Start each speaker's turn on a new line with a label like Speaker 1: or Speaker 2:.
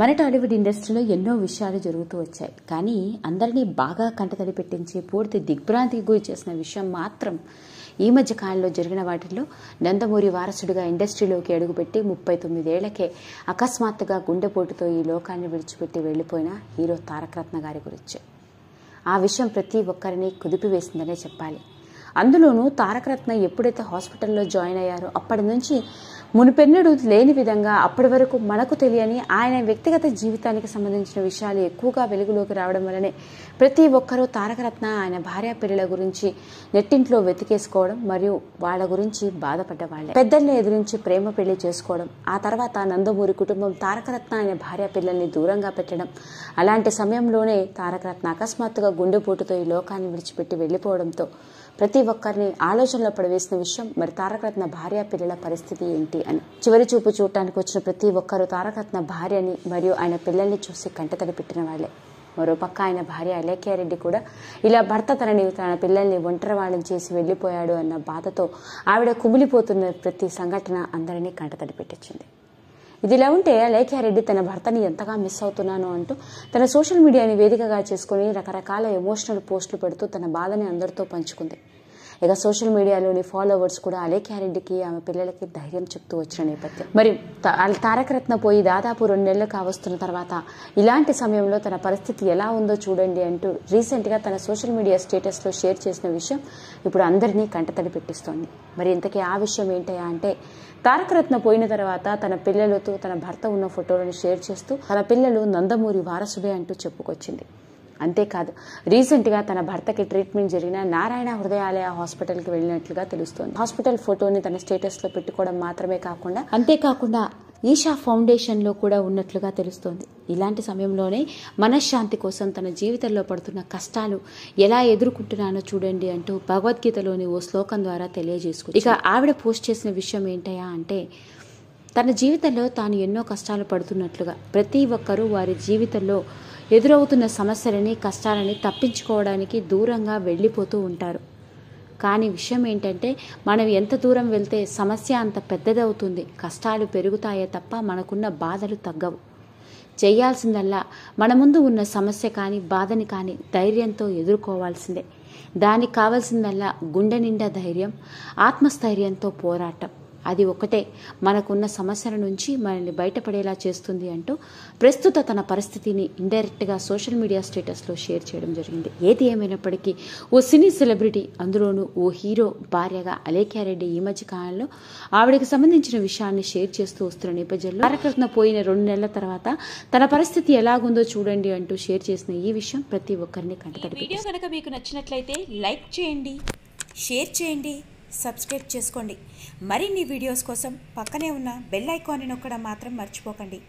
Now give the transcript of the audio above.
Speaker 1: మన టాలీవుడ్ ఇండస్ట్రీలో ఎన్నో విషయాలు జరుగుతూ వచ్చాయి కానీ అందరినీ బాగా కంటతడి పెట్టించి పూర్తి దిగ్భ్రాంతికి గురి చేసిన విషయం మాత్రం ఈ మధ్య కాలంలో జరిగిన వాటిల్లో నందమూరి వారసుడిగా ఇండస్ట్రీలోకి అడుగుపెట్టి ముప్పై తొమ్మిదేళ్లకే అకస్మాత్తుగా గుండెపోటుతో ఈ లోకాన్ని విడిచిపెట్టి వెళ్ళిపోయిన హీరో తారకరత్న గారి గురించి ఆ విషయం ప్రతి ఒక్కరిని కుదిపివేసిందనే చెప్పాలి అందులోనూ తారకరత్న ఎప్పుడైతే హాస్పిటల్లో జాయిన్ అయ్యారో అప్పటి నుంచి మునిపెన్నడు లేని విధంగా అప్పటి వరకు మనకు తెలియని ఆయన వ్యక్తిగత జీవితానికి సంబంధించిన విషయాలు ఎక్కువగా వెలుగులోకి రావడం వల్లనే ప్రతి ఒక్కరూ తారకరత్న ఆయన భార్య పిల్లల గురించి నెట్టింట్లో వెతికేసుకోవడం మరియు వాళ్ళ గురించి బాధపడ్డవాళ్ళే పెద్దల్ని ఎదురించి ప్రేమ పెళ్లి చేసుకోవడం ఆ తర్వాత నందమూరి కుటుంబం తారకరత్న ఆయన భార్య పిల్లల్ని దూరంగా పెట్టడం అలాంటి సమయంలోనే తారకరత్న అకస్మాత్తుగా గుండెపోటుతో ఈ లోకాన్ని విడిచిపెట్టి వెళ్ళిపోవడంతో ప్రతి ఒక్కరిని ఆలోచనలో పడవేసిన విషయం మరి తారకరత్న భార్య పిల్లల పరిస్థితి ఏంటి అని చివరి చూపు చూడటానికి వచ్చిన ప్రతి ఒక్కరూ తారకరత్న భార్యని మరియు ఆయన పిల్లల్ని చూసి కంటతడి పెట్టిన వాళ్ళే మరోపక్క ఆయన భార్య అలేఖ్యారెడ్డి కూడా ఇలా భర్త తనని తన పిల్లల్ని ఒంటరి వాళ్ళని చేసి వెళ్ళిపోయాడు అన్న బాధతో ఆవిడ కుమిలిపోతున్న ప్రతి సంఘటన అందరినీ కంటతడి పెట్టించింది ఇదిలా ఉంటే లేఖ్యారెడ్డి తన భర్తని ఎంతగా మిస్ అవుతున్నాను అంటూ తన సోషల్ మీడియాని వేదికగా చేసుకుని రకరకాల ఎమోషనల్ పోస్టులు పెడుతూ తన బాధని అందరితో పంచుకుంది ఇక సోషల్ మీడియాలోని ఫాలోవర్స్ కూడా అలే క్యారెడ్డికి ఆమె పిల్లలకి ధైర్యం చెప్తూ వచ్చిన నేపథ్యం మరి తారక రత్న పోయి దాదాపు రెండు నెలలు కావస్తున్న తర్వాత ఇలాంటి సమయంలో తన పరిస్థితి ఎలా ఉందో చూడండి అంటూ రీసెంట్గా తన సోషల్ మీడియా స్టేటస్లో షేర్ చేసిన విషయం ఇప్పుడు అందరినీ కంటతడి పెట్టిస్తోంది మరి ఇంతకీ ఆ విషయం ఏంటయా అంటే తారకరత్న పోయిన తర్వాత తన పిల్లలతో తన భర్త ఉన్న ఫోటోలను షేర్ చేస్తూ తన పిల్లలు నందమూరి వారసుడే అంటూ చెప్పుకొచ్చింది అంతేకాదు రీసెంట్గా తన భర్తకి ట్రీట్మెంట్ జరిగిన నారాయణ హృదయాలయ హాస్పిటల్కి వెళ్ళినట్లుగా తెలుస్తోంది హాస్పిటల్ ఫోటోని తన స్టేటస్లో పెట్టుకోవడం మాత్రమే కాకుండా అంతేకాకుండా ఈషా ఫౌండేషన్లో కూడా ఉన్నట్లుగా తెలుస్తోంది ఇలాంటి సమయంలోనే మనశ్శాంతి కోసం తన జీవితంలో పడుతున్న కష్టాలు ఎలా ఎదుర్కొంటున్నానో చూడండి అంటూ భగవద్గీతలోని ఓ శ్లోకం ద్వారా తెలియజేసుకు ఇక ఆవిడ పోస్ట్ చేసిన విషయం ఏంటయా అంటే తన జీవితంలో తాను ఎన్నో కష్టాలు పడుతున్నట్లుగా ప్రతి ఒక్కరూ వారి జీవితంలో ఎదురవుతున్న సమస్యలని కష్టాలని తప్పించుకోవడానికి దూరంగా వెళ్ళిపోతూ ఉంటారు కానీ విషయం ఏంటంటే మనం ఎంత దూరం వెళ్తే సమస్య అంత పెద్దదవుతుంది కష్టాలు పెరుగుతాయే తప్ప మనకున్న బాధలు తగ్గవు చేయాల్సిందల్లా మన ముందు ఉన్న సమస్య కానీ బాధని కానీ ధైర్యంతో ఎదుర్కోవాల్సిందే దానికి కావాల్సిందల్లా గుండె నిండా ధైర్యం ఆత్మస్థైర్యంతో పోరాటం అది ఒకటే మనకున్న సమస్యల నుంచి మనల్ని బయటపడేలా చేస్తుంది అంటూ ప్రస్తుత తన పరిస్థితిని ఇండైరెక్ట్గా సోషల్ మీడియా స్టేటస్లో షేర్ చేయడం జరిగింది ఏది ఏమైనప్పటికీ ఓ సినీ సెలబ్రిటీ అందులోనూ ఓ హీరో భార్యగా అలేఖ్యారెడ్డి ఈ మధ్య కాలంలో ఆవిడకి సంబంధించిన విషయాన్ని షేర్ చేస్తూ వస్తున్న నేపథ్యంలో భారతరత్న పోయిన రెండు నెలల తర్వాత తన పరిస్థితి ఎలాగుందో చూడండి అంటూ షేర్ చేసిన ఈ విషయం ప్రతి ఒక్కరిని కంటతడి వీడియో కనుక మీకు నచ్చినట్లయితే లైక్ చేయండి షేర్ చేయండి సబ్స్క్రైబ్ చేసుకోండి మరిన్ని వీడియోస్ కోసం పక్కనే ఉన్న బెల్ ఐకాన్ని నొక్కడం మాత్రం మర్చిపోకండి